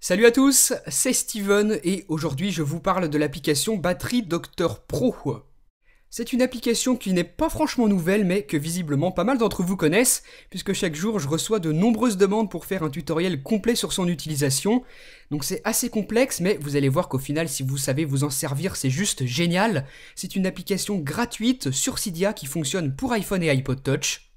Salut à tous, c'est Steven et aujourd'hui je vous parle de l'application Batterie Doctor Pro. C'est une application qui n'est pas franchement nouvelle mais que visiblement pas mal d'entre vous connaissent puisque chaque jour je reçois de nombreuses demandes pour faire un tutoriel complet sur son utilisation. Donc c'est assez complexe mais vous allez voir qu'au final si vous savez vous en servir c'est juste génial. C'est une application gratuite sur Cydia qui fonctionne pour iPhone et iPod Touch.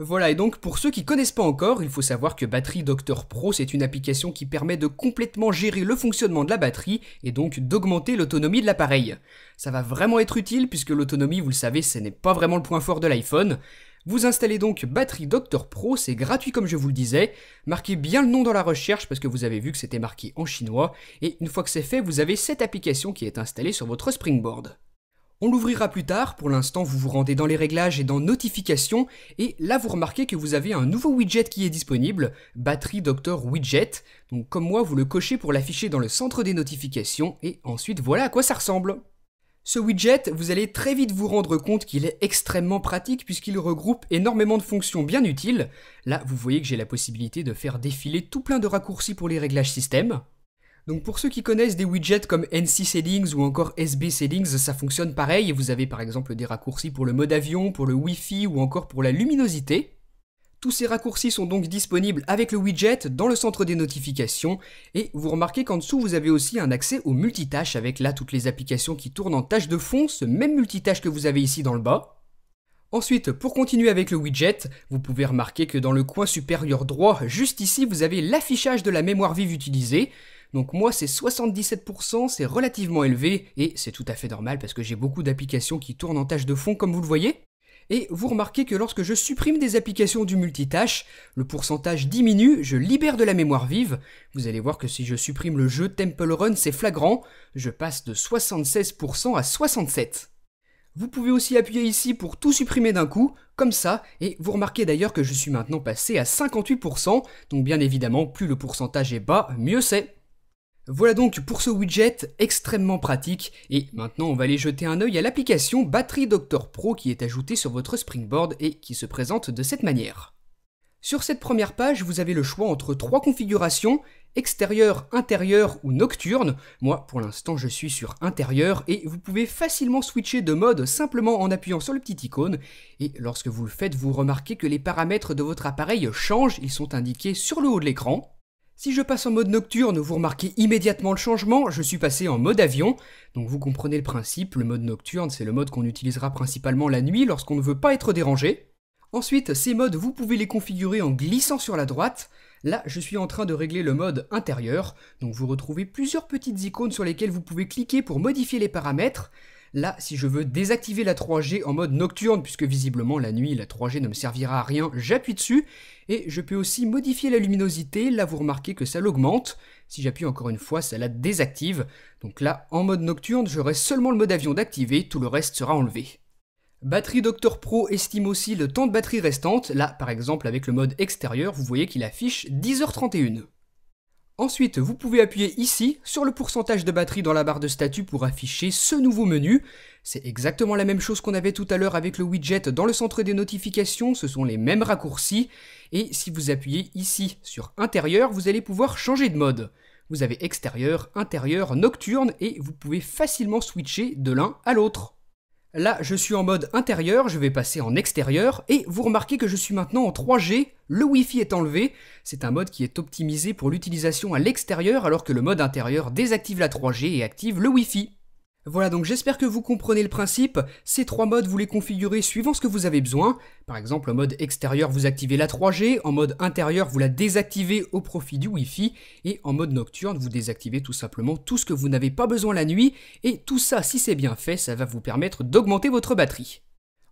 Voilà, et donc pour ceux qui connaissent pas encore, il faut savoir que Battery Doctor Pro, c'est une application qui permet de complètement gérer le fonctionnement de la batterie et donc d'augmenter l'autonomie de l'appareil. Ça va vraiment être utile puisque l'autonomie, vous le savez, ce n'est pas vraiment le point fort de l'iPhone. Vous installez donc Battery Doctor Pro, c'est gratuit comme je vous le disais. Marquez bien le nom dans la recherche parce que vous avez vu que c'était marqué en chinois. Et une fois que c'est fait, vous avez cette application qui est installée sur votre Springboard. On l'ouvrira plus tard, pour l'instant vous vous rendez dans les réglages et dans notifications, et là vous remarquez que vous avez un nouveau widget qui est disponible, batterie Docteur Widget, donc comme moi vous le cochez pour l'afficher dans le centre des notifications, et ensuite voilà à quoi ça ressemble. Ce widget, vous allez très vite vous rendre compte qu'il est extrêmement pratique puisqu'il regroupe énormément de fonctions bien utiles. Là, vous voyez que j'ai la possibilité de faire défiler tout plein de raccourcis pour les réglages système. Donc pour ceux qui connaissent des widgets comme NC Settings ou encore SB Settings, ça fonctionne pareil et vous avez par exemple des raccourcis pour le mode avion, pour le Wi-Fi ou encore pour la luminosité. Tous ces raccourcis sont donc disponibles avec le widget dans le centre des notifications et vous remarquez qu'en dessous vous avez aussi un accès aux multitâches avec là toutes les applications qui tournent en tâche de fond, ce même multitâche que vous avez ici dans le bas. Ensuite, pour continuer avec le widget, vous pouvez remarquer que dans le coin supérieur droit, juste ici, vous avez l'affichage de la mémoire vive utilisée. Donc moi, c'est 77%, c'est relativement élevé, et c'est tout à fait normal parce que j'ai beaucoup d'applications qui tournent en tâche de fond, comme vous le voyez. Et vous remarquez que lorsque je supprime des applications du multitâche, le pourcentage diminue, je libère de la mémoire vive. Vous allez voir que si je supprime le jeu Temple Run, c'est flagrant, je passe de 76% à 67%. Vous pouvez aussi appuyer ici pour tout supprimer d'un coup, comme ça, et vous remarquez d'ailleurs que je suis maintenant passé à 58%, donc bien évidemment, plus le pourcentage est bas, mieux c'est. Voilà donc pour ce widget extrêmement pratique et maintenant on va aller jeter un œil à l'application Batterie Doctor Pro qui est ajoutée sur votre Springboard et qui se présente de cette manière. Sur cette première page, vous avez le choix entre trois configurations, extérieure, intérieure ou nocturne. Moi pour l'instant je suis sur intérieur, et vous pouvez facilement switcher de mode simplement en appuyant sur le petit icône et lorsque vous le faites vous remarquez que les paramètres de votre appareil changent, ils sont indiqués sur le haut de l'écran. Si je passe en mode nocturne, vous remarquez immédiatement le changement, je suis passé en mode avion, donc vous comprenez le principe, le mode nocturne c'est le mode qu'on utilisera principalement la nuit lorsqu'on ne veut pas être dérangé. Ensuite, ces modes vous pouvez les configurer en glissant sur la droite, là je suis en train de régler le mode intérieur, donc vous retrouvez plusieurs petites icônes sur lesquelles vous pouvez cliquer pour modifier les paramètres, Là, si je veux désactiver la 3G en mode nocturne, puisque visiblement la nuit, la 3G ne me servira à rien, j'appuie dessus, et je peux aussi modifier la luminosité, là vous remarquez que ça l'augmente, si j'appuie encore une fois, ça la désactive, donc là, en mode nocturne, j'aurai seulement le mode avion d'activer, tout le reste sera enlevé. Batterie Doctor Pro estime aussi le temps de batterie restante, là par exemple avec le mode extérieur, vous voyez qu'il affiche 10h31. Ensuite, vous pouvez appuyer ici sur le pourcentage de batterie dans la barre de statut pour afficher ce nouveau menu. C'est exactement la même chose qu'on avait tout à l'heure avec le widget dans le centre des notifications, ce sont les mêmes raccourcis. Et si vous appuyez ici sur intérieur, vous allez pouvoir changer de mode. Vous avez extérieur, intérieur, nocturne et vous pouvez facilement switcher de l'un à l'autre. Là, je suis en mode intérieur, je vais passer en extérieur, et vous remarquez que je suis maintenant en 3G, le Wi-Fi est enlevé, c'est un mode qui est optimisé pour l'utilisation à l'extérieur alors que le mode intérieur désactive la 3G et active le Wi-Fi. Voilà donc j'espère que vous comprenez le principe, ces trois modes vous les configurez suivant ce que vous avez besoin, par exemple en mode extérieur vous activez la 3G, en mode intérieur vous la désactivez au profit du Wi-Fi, et en mode nocturne vous désactivez tout simplement tout ce que vous n'avez pas besoin la nuit, et tout ça si c'est bien fait ça va vous permettre d'augmenter votre batterie.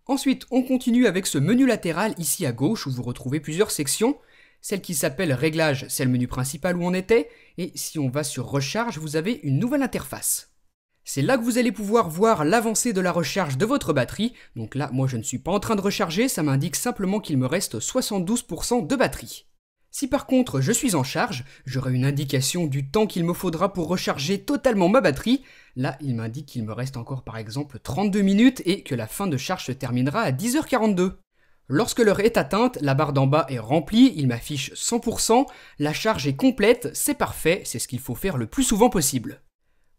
Ensuite on continue avec ce menu latéral ici à gauche où vous retrouvez plusieurs sections, celle qui s'appelle réglage c'est le menu principal où on était, et si on va sur recharge vous avez une nouvelle interface. C'est là que vous allez pouvoir voir l'avancée de la recharge de votre batterie. Donc là, moi je ne suis pas en train de recharger, ça m'indique simplement qu'il me reste 72% de batterie. Si par contre je suis en charge, j'aurai une indication du temps qu'il me faudra pour recharger totalement ma batterie. Là, il m'indique qu'il me reste encore par exemple 32 minutes et que la fin de charge se terminera à 10h42. Lorsque l'heure est atteinte, la barre d'en bas est remplie, il m'affiche 100%, la charge est complète, c'est parfait, c'est ce qu'il faut faire le plus souvent possible.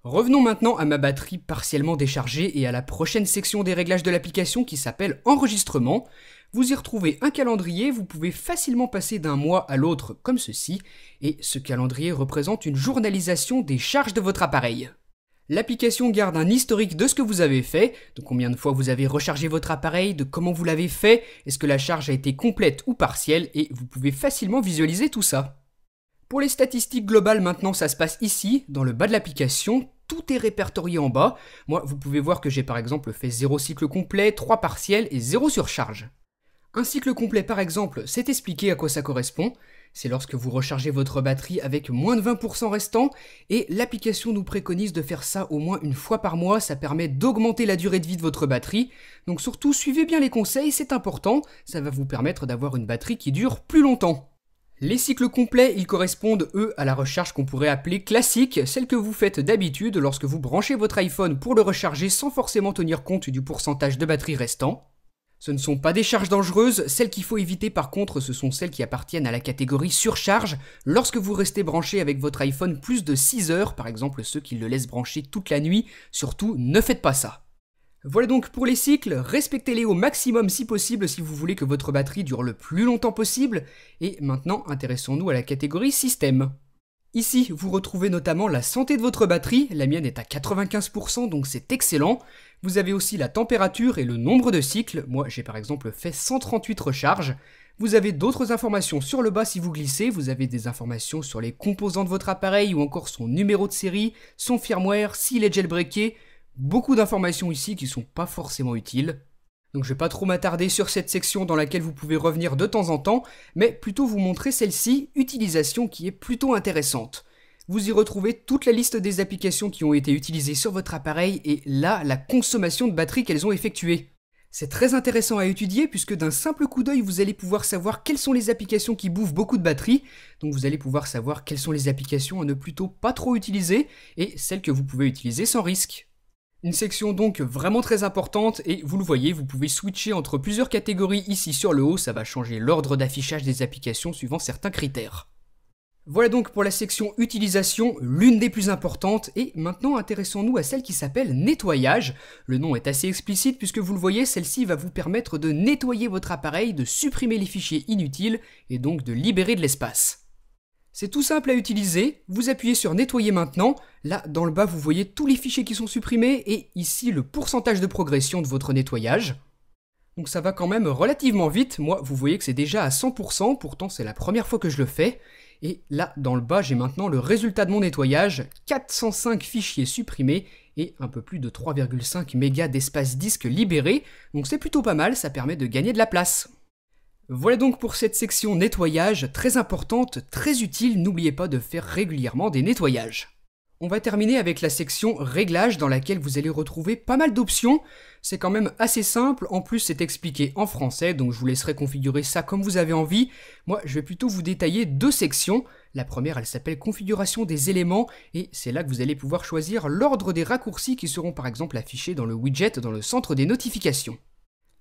Revenons maintenant à ma batterie partiellement déchargée et à la prochaine section des réglages de l'application qui s'appelle Enregistrement. Vous y retrouvez un calendrier, vous pouvez facilement passer d'un mois à l'autre comme ceci, et ce calendrier représente une journalisation des charges de votre appareil. L'application garde un historique de ce que vous avez fait, de combien de fois vous avez rechargé votre appareil, de comment vous l'avez fait, est-ce que la charge a été complète ou partielle, et vous pouvez facilement visualiser tout ça. Pour les statistiques globales maintenant, ça se passe ici, dans le bas de l'application, tout est répertorié en bas. Moi, vous pouvez voir que j'ai par exemple fait 0 cycle complet, 3 partiels et 0 surcharge. Un cycle complet par exemple, c'est expliqué à quoi ça correspond. C'est lorsque vous rechargez votre batterie avec moins de 20% restant, et l'application nous préconise de faire ça au moins une fois par mois, ça permet d'augmenter la durée de vie de votre batterie. Donc surtout, suivez bien les conseils, c'est important, ça va vous permettre d'avoir une batterie qui dure plus longtemps. Les cycles complets, ils correspondent, eux, à la recharge qu'on pourrait appeler classique, celle que vous faites d'habitude lorsque vous branchez votre iPhone pour le recharger sans forcément tenir compte du pourcentage de batterie restant. Ce ne sont pas des charges dangereuses, celles qu'il faut éviter par contre, ce sont celles qui appartiennent à la catégorie surcharge, lorsque vous restez branché avec votre iPhone plus de 6 heures, par exemple ceux qui le laissent brancher toute la nuit, surtout ne faites pas ça. Voilà donc pour les cycles, respectez-les au maximum si possible si vous voulez que votre batterie dure le plus longtemps possible, et maintenant intéressons-nous à la catégorie système. Ici, vous retrouvez notamment la santé de votre batterie, la mienne est à 95% donc c'est excellent. Vous avez aussi la température et le nombre de cycles, moi j'ai par exemple fait 138 recharges. Vous avez d'autres informations sur le bas si vous glissez, vous avez des informations sur les composants de votre appareil ou encore son numéro de série, son firmware, s'il est jailbreaké, beaucoup d'informations ici qui ne sont pas forcément utiles. Donc je vais pas trop m'attarder sur cette section dans laquelle vous pouvez revenir de temps en temps, mais plutôt vous montrer celle-ci, utilisation qui est plutôt intéressante. Vous y retrouvez toute la liste des applications qui ont été utilisées sur votre appareil et là, la consommation de batterie qu'elles ont effectuée. C'est très intéressant à étudier puisque d'un simple coup d'œil, vous allez pouvoir savoir quelles sont les applications qui bouffent beaucoup de batterie. Donc vous allez pouvoir savoir quelles sont les applications à ne plutôt pas trop utiliser et celles que vous pouvez utiliser sans risque. Une section donc vraiment très importante et vous le voyez, vous pouvez switcher entre plusieurs catégories ici sur le haut, ça va changer l'ordre d'affichage des applications suivant certains critères. Voilà donc pour la section utilisation, l'une des plus importantes, et maintenant intéressons-nous à celle qui s'appelle nettoyage. Le nom est assez explicite puisque vous le voyez, celle-ci va vous permettre de nettoyer votre appareil, de supprimer les fichiers inutiles et donc de libérer de l'espace. C'est tout simple à utiliser, vous appuyez sur nettoyer maintenant, là dans le bas vous voyez tous les fichiers qui sont supprimés et ici le pourcentage de progression de votre nettoyage. Donc ça va quand même relativement vite, moi vous voyez que c'est déjà à 100%, pourtant c'est la première fois que je le fais. Et là dans le bas j'ai maintenant le résultat de mon nettoyage, 405 fichiers supprimés et un peu plus de 3,5 mégas d'espace disque libéré, donc c'est plutôt pas mal, ça permet de gagner de la place. Voilà donc pour cette section nettoyage, très importante, très utile, n'oubliez pas de faire régulièrement des nettoyages. On va terminer avec la section réglages dans laquelle vous allez retrouver pas mal d'options. C'est quand même assez simple, en plus c'est expliqué en français, donc je vous laisserai configurer ça comme vous avez envie. Moi je vais plutôt vous détailler deux sections. La première elle s'appelle configuration des éléments et c'est là que vous allez pouvoir choisir l'ordre des raccourcis qui seront par exemple affichés dans le widget dans le centre des notifications.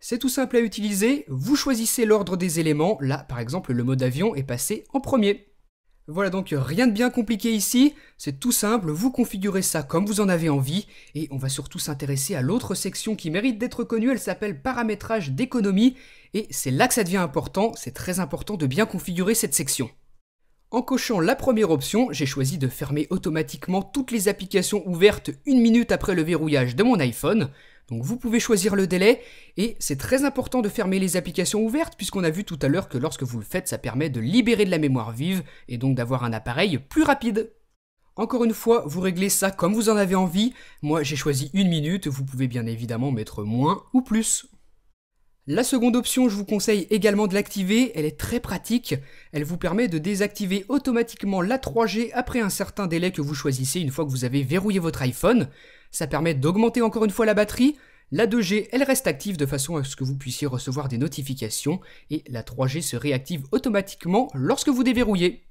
C'est tout simple à utiliser, vous choisissez l'ordre des éléments, là par exemple le mode avion est passé en premier. Voilà donc rien de bien compliqué ici, c'est tout simple, vous configurez ça comme vous en avez envie, et on va surtout s'intéresser à l'autre section qui mérite d'être connue, elle s'appelle paramétrage d'économie, et c'est là que ça devient important, c'est très important de bien configurer cette section. En cochant la première option, j'ai choisi de fermer automatiquement toutes les applications ouvertes une minute après le verrouillage de mon iPhone, donc vous pouvez choisir le délai et c'est très important de fermer les applications ouvertes puisqu'on a vu tout à l'heure que lorsque vous le faites ça permet de libérer de la mémoire vive et donc d'avoir un appareil plus rapide. Encore une fois, vous réglez ça comme vous en avez envie. Moi j'ai choisi une minute, vous pouvez bien évidemment mettre moins ou plus. La seconde option, je vous conseille également de l'activer, elle est très pratique, elle vous permet de désactiver automatiquement la 3G après un certain délai que vous choisissez une fois que vous avez verrouillé votre iPhone, ça permet d'augmenter encore une fois la batterie, la 2G, elle reste active de façon à ce que vous puissiez recevoir des notifications, et la 3G se réactive automatiquement lorsque vous déverrouillez.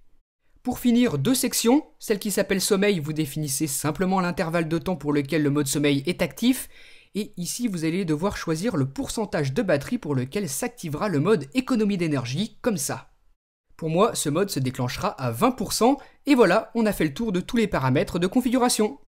Pour finir, deux sections. Celle qui s'appelle sommeil, vous définissez simplement l'intervalle de temps pour lequel le mode sommeil est actif, et ici vous allez devoir choisir le pourcentage de batterie pour lequel s'activera le mode économie d'énergie, comme ça. Pour moi, ce mode se déclenchera à 20%, et voilà, on a fait le tour de tous les paramètres de configuration.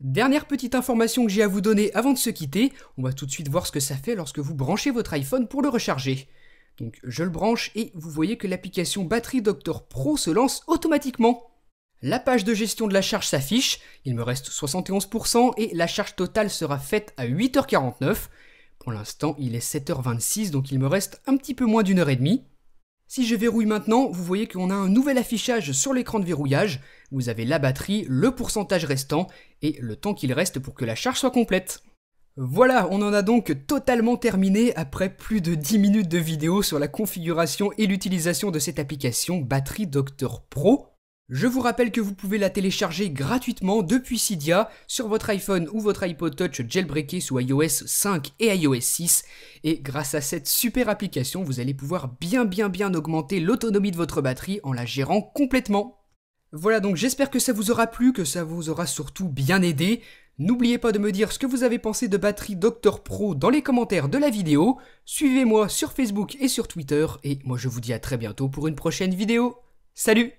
Dernière petite information que j'ai à vous donner avant de se quitter, on va tout de suite voir ce que ça fait lorsque vous branchez votre iPhone pour le recharger. Donc je le branche et vous voyez que l'application batterie Doctor Pro se lance automatiquement. La page de gestion de la charge s'affiche, il me reste 71% et la charge totale sera faite à 8h49. Pour l'instant, il est 7h26, donc il me reste un petit peu moins d'une heure et demie. Si je verrouille maintenant, vous voyez qu'on a un nouvel affichage sur l'écran de verrouillage. Vous avez la batterie, le pourcentage restant et le temps qu'il reste pour que la charge soit complète. Voilà, on en a donc totalement terminé après plus de 10 minutes de vidéo sur la configuration et l'utilisation de cette application Batterie Docteur Pro. Je vous rappelle que vous pouvez la télécharger gratuitement depuis Cydia sur votre iPhone ou votre iPod Touch jailbreaké sous iOS 5 et iOS 6. Et grâce à cette super application, vous allez pouvoir bien bien bien augmenter l'autonomie de votre batterie en la gérant complètement. Voilà donc j'espère que ça vous aura plu, que ça vous aura surtout bien aidé. N'oubliez pas de me dire ce que vous avez pensé de batterie Doctor Pro dans les commentaires de la vidéo. Suivez-moi sur Facebook et sur Twitter et moi je vous dis à très bientôt pour une prochaine vidéo. Salut